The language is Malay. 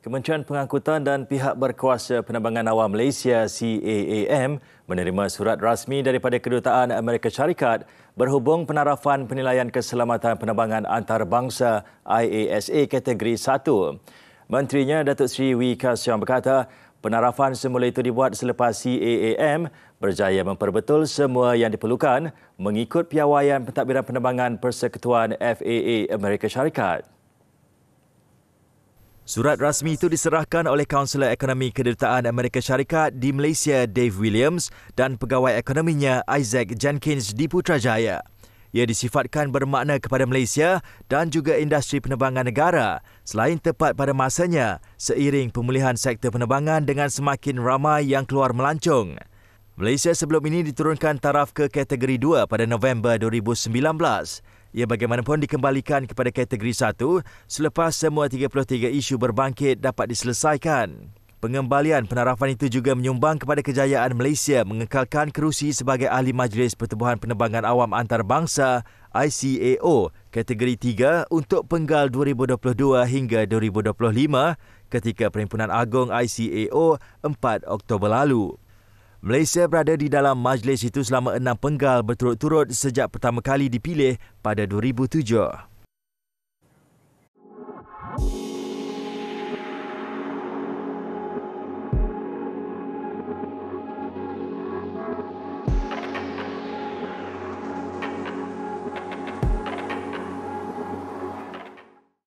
Kementerian Pengangkutan dan pihak berkuasa penerbangan awam Malaysia CAAM menerima surat rasmi daripada Kedutaan Amerika Syarikat berhubung penarafan penilaian keselamatan penerbangan antarabangsa IASA kategori 1. Menterinya Datuk Seri Wee Siam berkata, penarafan semula itu dibuat selepas CAAM berjaya memperbetul semua yang diperlukan mengikut piawaian pentadbiran penerbangan Persekutuan FAA Amerika Syarikat. Surat rasmi itu diserahkan oleh Kaunselor Ekonomi Kedutaan Amerika Syarikat di Malaysia Dave Williams dan pegawai ekonominya Isaac Jenkins di Putrajaya. Ia disifatkan bermakna kepada Malaysia dan juga industri penerbangan negara selain tepat pada masanya seiring pemulihan sektor penerbangan dengan semakin ramai yang keluar melancong. Malaysia sebelum ini diturunkan taraf ke kategori 2 pada November 2019. Ia ya, bagaimanapun dikembalikan kepada kategori 1 selepas semua 33 isu berbangkit dapat diselesaikan. Pengembalian penarafan itu juga menyumbang kepada kejayaan Malaysia mengekalkan kerusi sebagai ahli majlis pertubuhan penerbangan awam antarabangsa ICAO kategori 3 untuk penggal 2022 hingga 2025 ketika Perhimpunan Agong ICAO 4 Oktober lalu. Malaysia berada di dalam majlis itu selama enam penggal berturut-turut sejak pertama kali dipilih pada 2007.